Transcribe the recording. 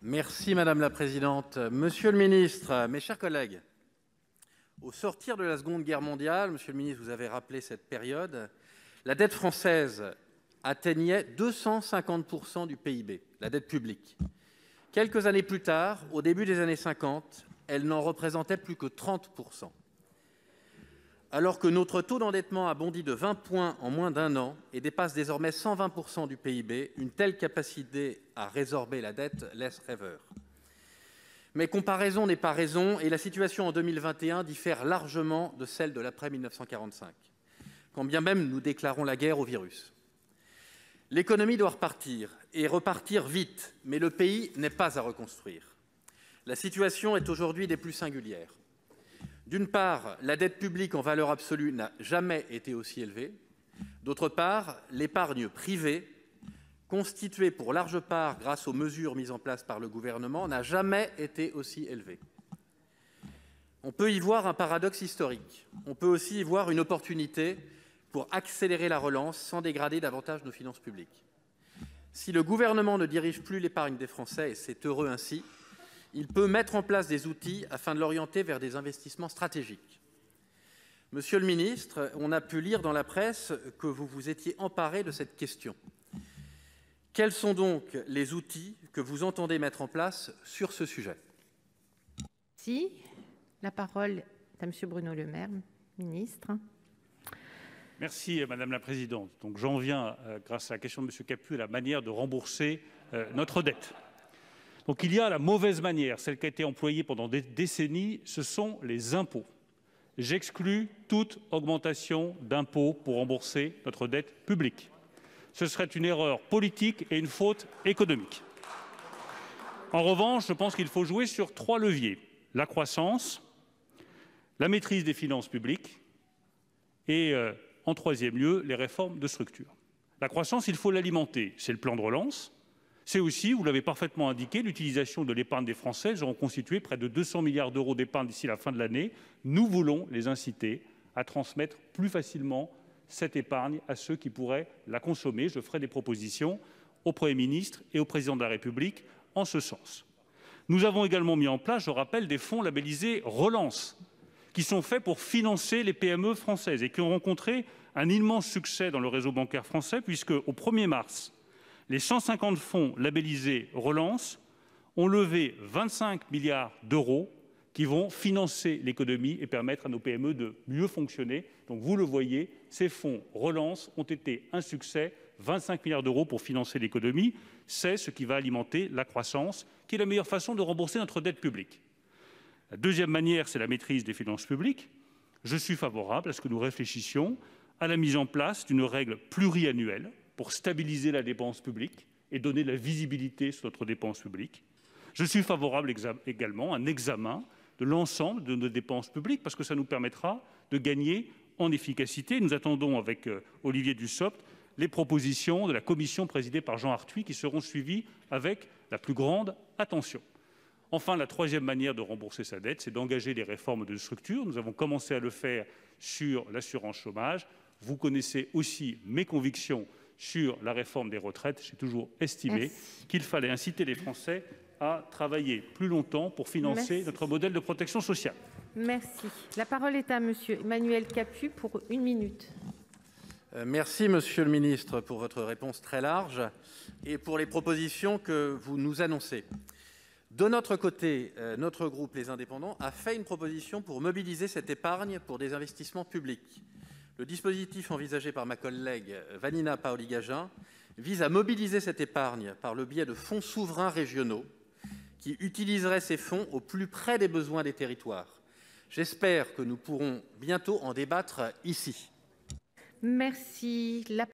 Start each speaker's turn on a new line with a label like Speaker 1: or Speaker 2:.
Speaker 1: Merci madame la présidente, monsieur le ministre, mes chers collègues. Au sortir de la Seconde Guerre mondiale, monsieur le ministre, vous avez rappelé cette période, la dette française atteignait 250 du PIB, la dette publique. Quelques années plus tard, au début des années 50, elle n'en représentait plus que 30 alors que notre taux d'endettement a bondi de 20 points en moins d'un an et dépasse désormais 120 du PIB, une telle capacité à résorber la dette laisse rêveur. Mais comparaison n'est pas raison, et la situation en 2021 diffère largement de celle de l'après-1945, quand bien même nous déclarons la guerre au virus. L'économie doit repartir, et repartir vite, mais le pays n'est pas à reconstruire. La situation est aujourd'hui des plus singulières. D'une part, la dette publique en valeur absolue n'a jamais été aussi élevée. D'autre part, l'épargne privée, constituée pour large part grâce aux mesures mises en place par le gouvernement, n'a jamais été aussi élevée. On peut y voir un paradoxe historique. On peut aussi y voir une opportunité pour accélérer la relance sans dégrader davantage nos finances publiques. Si le gouvernement ne dirige plus l'épargne des Français, et c'est heureux ainsi, il peut mettre en place des outils afin de l'orienter vers des investissements stratégiques. Monsieur le ministre, on a pu lire dans la presse que vous vous étiez emparé de cette question. Quels sont donc les outils que vous entendez mettre en place sur ce sujet Si, la parole est à Monsieur Bruno Le Maire, ministre. Merci Madame la Présidente.
Speaker 2: Donc j'en viens, euh, grâce à la question de monsieur Capu, à la manière de rembourser euh, notre dette. Donc il y a la mauvaise manière, celle qui a été employée pendant des décennies, ce sont les impôts. J'exclus toute augmentation d'impôts pour rembourser notre dette publique. Ce serait une erreur politique et une faute économique. En revanche, je pense qu'il faut jouer sur trois leviers. La croissance, la maîtrise des finances publiques et, euh, en troisième lieu, les réformes de structure. La croissance, il faut l'alimenter. C'est le plan de relance. C'est aussi, vous l'avez parfaitement indiqué, l'utilisation de l'épargne des Français. Ils auront constitué près de 200 milliards d'euros d'épargne d'ici la fin de l'année. Nous voulons les inciter à transmettre plus facilement cette épargne à ceux qui pourraient la consommer. Je ferai des propositions au Premier ministre et au Président de la République en ce sens. Nous avons également mis en place, je rappelle, des fonds labellisés Relance, qui sont faits pour financer les PME françaises et qui ont rencontré un immense succès dans le réseau bancaire français, puisque au 1er mars, les 150 fonds labellisés relance ont levé 25 milliards d'euros qui vont financer l'économie et permettre à nos PME de mieux fonctionner. Donc vous le voyez, ces fonds relance ont été un succès, 25 milliards d'euros pour financer l'économie. C'est ce qui va alimenter la croissance, qui est la meilleure façon de rembourser notre dette publique. La deuxième manière, c'est la maîtrise des finances publiques. Je suis favorable à ce que nous réfléchissions à la mise en place d'une règle pluriannuelle pour stabiliser la dépense publique et donner de la visibilité sur notre dépense publique. Je suis favorable également à un examen de l'ensemble de nos dépenses publiques, parce que ça nous permettra de gagner en efficacité. Nous attendons avec euh, Olivier Dussopt les propositions de la commission présidée par Jean Arthuis, qui seront suivies avec la plus grande attention. Enfin, la troisième manière de rembourser sa dette, c'est d'engager des réformes de structure. Nous avons commencé à le faire sur l'assurance chômage. Vous connaissez aussi mes convictions sur la réforme des retraites, j'ai toujours estimé qu'il fallait inciter les Français à travailler plus longtemps pour financer notre modèle de protection sociale.
Speaker 1: Merci. La parole est à M. Emmanuel Capu pour une minute. Euh, merci, Monsieur le Ministre, pour votre réponse très large et pour les propositions que vous nous annoncez. De notre côté, euh, notre groupe Les Indépendants a fait une proposition pour mobiliser cette épargne pour des investissements publics. Le dispositif envisagé par ma collègue euh, Vanina Paoli-Gagin vise à mobiliser cette épargne par le biais de fonds souverains régionaux qui utiliseraient ces fonds au plus près des besoins des territoires. J'espère que nous pourrons bientôt en débattre ici. Merci.